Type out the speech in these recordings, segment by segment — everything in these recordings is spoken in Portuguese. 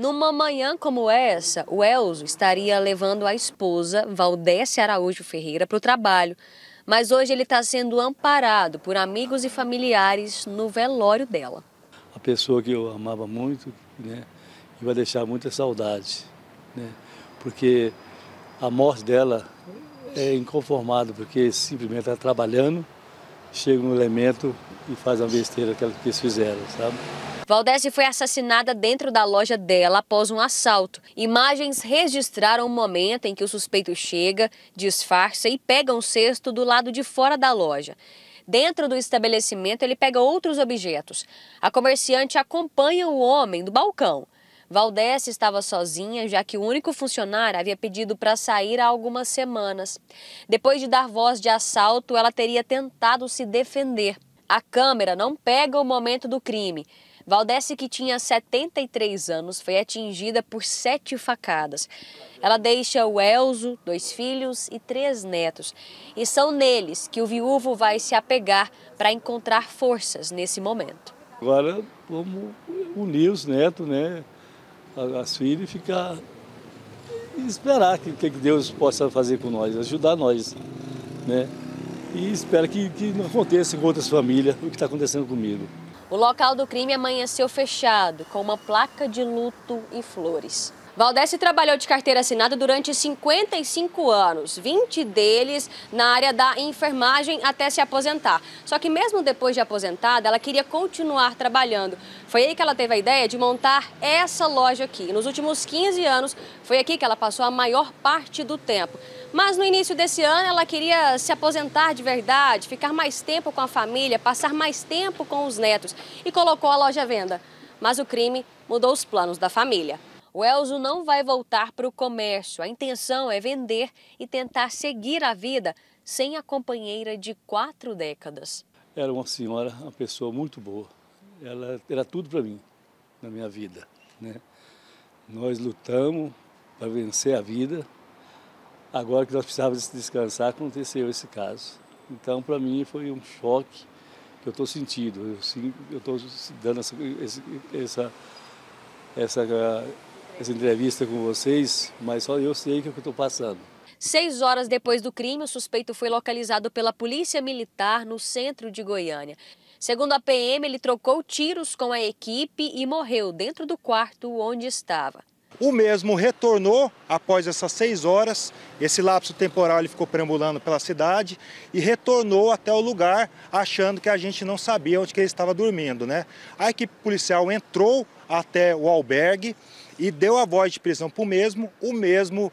Numa manhã como essa, o Elzo estaria levando a esposa, Valdécia Araújo Ferreira, para o trabalho. Mas hoje ele está sendo amparado por amigos e familiares no velório dela. A pessoa que eu amava muito, né, e vai deixar muita saudade, né, porque a morte dela é inconformada, porque simplesmente está trabalhando, chega um elemento e faz uma besteira que eles fizeram, sabe? Valdese foi assassinada dentro da loja dela após um assalto. Imagens registraram o momento em que o suspeito chega, disfarça e pega um cesto do lado de fora da loja. Dentro do estabelecimento, ele pega outros objetos. A comerciante acompanha o homem do balcão. Valdécia estava sozinha, já que o único funcionário havia pedido para sair há algumas semanas. Depois de dar voz de assalto, ela teria tentado se defender. A câmera não pega o momento do crime, Valdesse, que tinha 73 anos, foi atingida por sete facadas. Ela deixa o Elzo, dois filhos e três netos. E são neles que o viúvo vai se apegar para encontrar forças nesse momento. Agora vamos unir os netos, né? As filhas e ficar. E esperar que, que Deus possa fazer com nós, ajudar nós, né? E espero que, que não aconteça com outras famílias o que está acontecendo comigo. O local do crime amanheceu fechado, com uma placa de luto e flores. Valdeci trabalhou de carteira assinada durante 55 anos, 20 deles na área da enfermagem até se aposentar. Só que mesmo depois de aposentada, ela queria continuar trabalhando. Foi aí que ela teve a ideia de montar essa loja aqui. Nos últimos 15 anos, foi aqui que ela passou a maior parte do tempo. Mas no início desse ano, ela queria se aposentar de verdade, ficar mais tempo com a família, passar mais tempo com os netos e colocou a loja à venda. Mas o crime mudou os planos da família. O Elzo não vai voltar para o comércio. A intenção é vender e tentar seguir a vida sem a companheira de quatro décadas. Era uma senhora, uma pessoa muito boa. Ela era tudo para mim, na minha vida. Né? Nós lutamos para vencer a vida. Agora que nós precisávamos descansar, aconteceu esse caso. Então, para mim, foi um choque que eu estou sentindo. Eu estou dando essa, essa, essa essa entrevista com vocês, mas só eu sei o que eu estou passando. Seis horas depois do crime, o suspeito foi localizado pela Polícia Militar no centro de Goiânia. Segundo a PM, ele trocou tiros com a equipe e morreu dentro do quarto onde estava. O mesmo retornou após essas seis horas, esse lapso temporal ele ficou perambulando pela cidade e retornou até o lugar achando que a gente não sabia onde ele estava dormindo. Né? A equipe policial entrou até o albergue, e deu a voz de prisão para o mesmo, o mesmo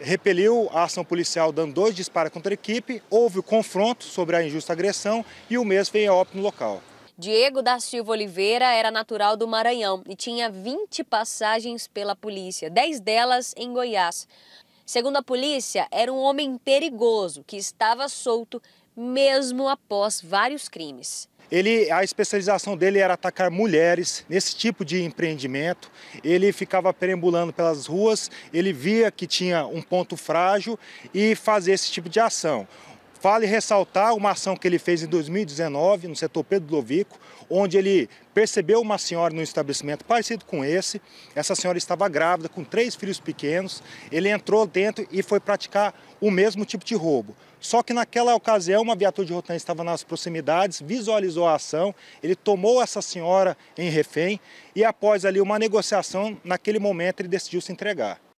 repeliu a ação policial dando dois disparos contra a equipe, houve o confronto sobre a injusta agressão e o mesmo veio a óbito no local. Diego da Silva Oliveira era natural do Maranhão e tinha 20 passagens pela polícia, 10 delas em Goiás. Segundo a polícia, era um homem perigoso que estava solto mesmo após vários crimes. Ele, a especialização dele era atacar mulheres nesse tipo de empreendimento. Ele ficava perambulando pelas ruas, ele via que tinha um ponto frágil e fazia esse tipo de ação. Vale ressaltar uma ação que ele fez em 2019 no setor Pedro Lovico, onde ele percebeu uma senhora num estabelecimento parecido com esse. Essa senhora estava grávida, com três filhos pequenos. Ele entrou dentro e foi praticar o mesmo tipo de roubo. Só que naquela ocasião, uma viatura de rotina estava nas proximidades, visualizou a ação, ele tomou essa senhora em refém e após ali uma negociação, naquele momento ele decidiu se entregar.